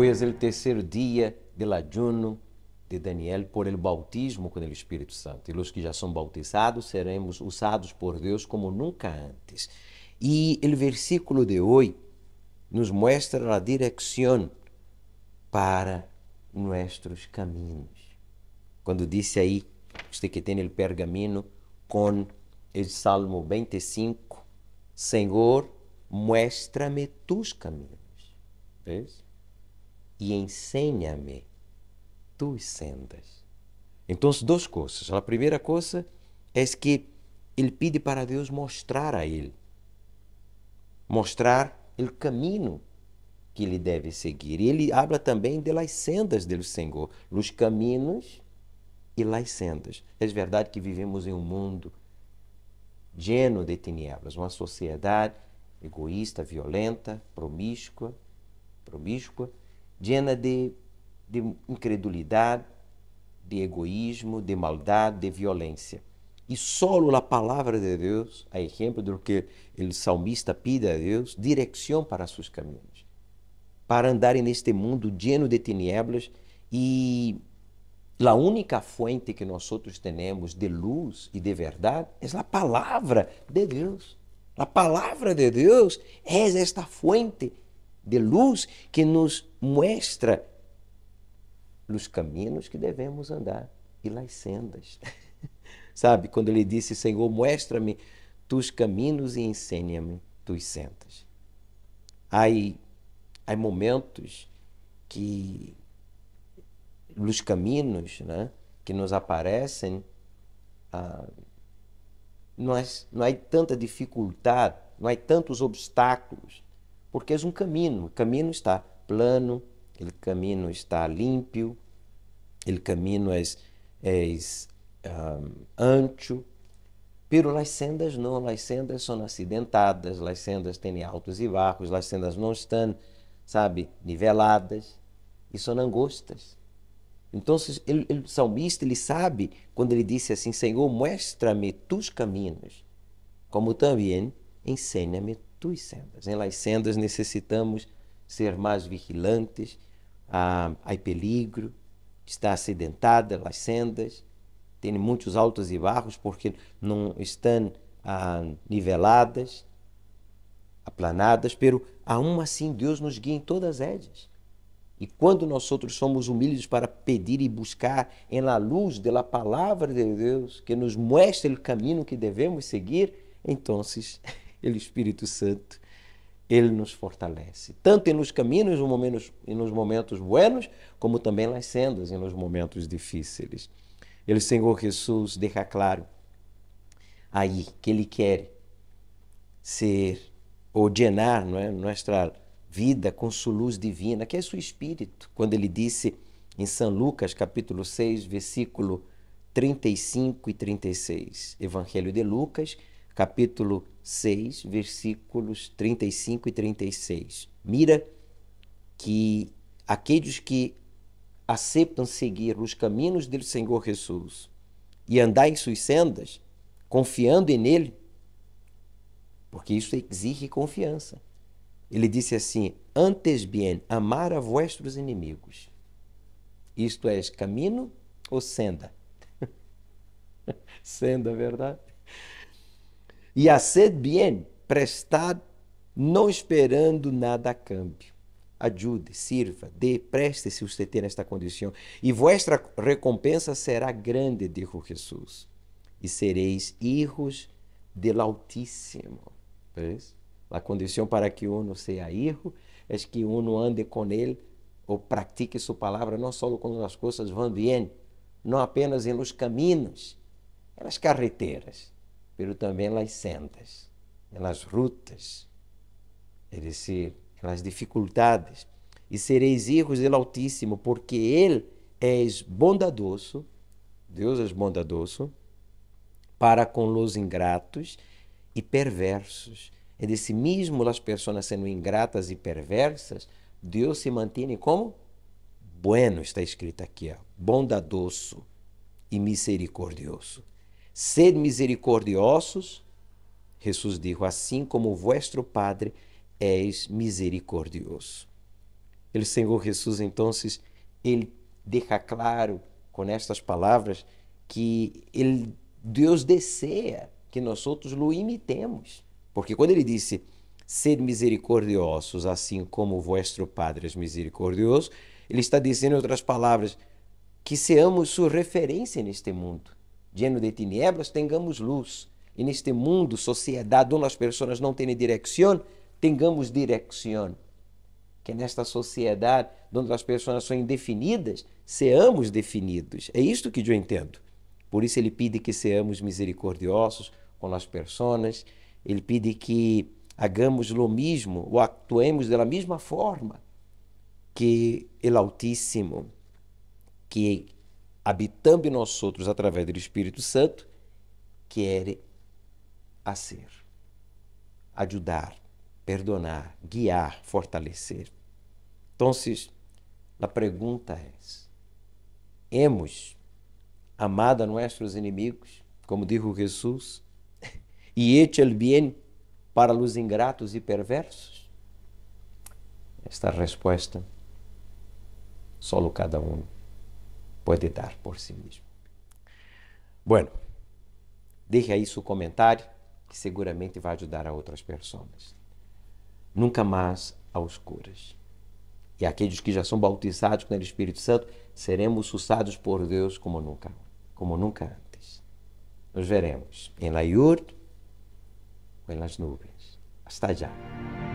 Hoje é o terceiro dia do ayuno de Daniel por ele bautismo com o Espírito Santo. E os que já são bautizados seremos usados por Deus como nunca antes. E o versículo de hoje nos mostra a direção para nossos caminhos. Quando disse aí, você que tem o pergamino com o Salmo 25, Senhor, mostra-me tus caminhos. Vês? e ensina-me tuas sendas. Então, duas coisas. A primeira coisa é que ele pede para Deus mostrar a ele, mostrar o caminho que ele deve seguir. E ele habla também das sendas do Senhor, dos caminhos e las sendas. É verdade que vivemos em um mundo lleno de tinieblas, uma sociedade egoísta, violenta, promíscua, promíscua, llena de, de incredulidade, de egoísmo, de maldade, de violência. E solo a palavra de Deus, a exemplo do que o salmista pide a Deus, direção para seus caminhos, para andar neste mundo lleno de tinieblas e a única fonte que nós temos de luz e de verdade é a palavra de Deus. A palavra de Deus é esta fonte de luz que nos mostra os caminhos que devemos andar e as sendas. Sabe, quando ele disse, Senhor, mostra-me tus caminhos e ensina-me tus sendas. Aí, há momentos que os caminhos né, que nos aparecem, ah, não, há, é, não há tanta dificuldade, não há tantos obstáculos porque é um caminho. O caminho está plano, o caminho está limpo, o caminho é, é um, ancho. Pero as sendas não, as sendas são acidentadas, as sendas têm altos e barcos, as sendas não estão, sabe, niveladas e são angostas. Então, o salmista ele sabe quando ele disse assim: Senhor, mostra-me tus caminhos, como também ensina-me tuas sendas. Em las sendas necessitamos ser mais vigilantes, há, ah, há peligro, está acidentada as sendas, tem muitos altos e barros porque não estão ah, niveladas, aplanadas, pero aún assim Deus nos guia em todas as elas. E quando nós outros somos humildes para pedir e buscar em la luz da palavra de Deus, que nos mostra o caminho que devemos seguir, então ele Espírito Santo, ele nos fortalece, tanto nos caminhos e nos momentos buenos, como também nas sendas e nos momentos difíceis. Ele, Senhor Jesus, deixa claro aí que ele quer ser ordenar não é, nossa vida com sua luz divina, que é seu espírito. Quando ele disse em São Lucas, capítulo 6, versículo 35 e 36, Evangelho de Lucas, capítulo 6, 6, versículos 35 e 36. Mira que aqueles que aceitam seguir os caminhos do Senhor Jesus e andar em suas sendas, confiando nele, porque isso exige confiança. Ele disse assim: Antes bem, amar a vossos inimigos. Isto é caminho ou senda? senda, é verdade? E haced bem prestado, não esperando nada a câmbio. Ajude, sirva, dê, preste se você tem nesta condição, e vuestra recompensa será grande, dijo Jesus. E sereis hijos del Altíssimo. A condição para que uno seja hijo é que uno ande com ele ou pratique sua palavra, não só quando as coisas vão bem, não apenas nos caminhos, nas carreteras, pero também nas sendas, nas rutas, é decir, nas dificuldades. E sereis hijos do Altíssimo, porque Ele é bondadoso, Deus é bondadoso, para com os ingratos e perversos. É desse mesmo as pessoas sendo ingratas e perversas, Deus se mantém como? Bueno, está escrito aqui, ó, bondadoso e misericordioso. Sed misericordiosos, Jesus dijo, assim como vuestro Padre és misericordioso. O Senhor Jesus, então, ele deixa claro com estas palavras que ele, Deus deseja que nós outros o imitemos. Porque quando ele disse, ser misericordiosos, assim como vuestro Padre é misericordioso, ele está dizendo, em outras palavras, que seamos sua referência neste mundo lleno de tinieblas, tengamos luz. E neste mundo, sociedade onde as pessoas não têm direção, tengamos direção. Que nesta sociedade onde as pessoas são indefinidas, seamos definidos. É isto que eu entendo. Por isso ele pede que seamos misericordiosos com as pessoas. Ele pede que hagamos lo mesmo, ou actuemos da mesma forma que o Altíssimo, que habitando em nós outros através do Espírito Santo, quer a ser, ajudar, perdonar, guiar, fortalecer. Então, a pergunta é: hemos amado a nossos inimigos, como dijo Jesus, e hecho el bien para os ingratos e perversos? Esta resposta, só cada um pode dar por si mesmo. Bueno, deixe aí seu comentário, que seguramente vai ajudar a outras pessoas. Nunca mais aos curas. E aqueles que já são bautizados com o Espírito Santo, seremos usados por Deus como nunca, como nunca antes. Nos veremos em la yurt ou nas nuvens. Hasta já.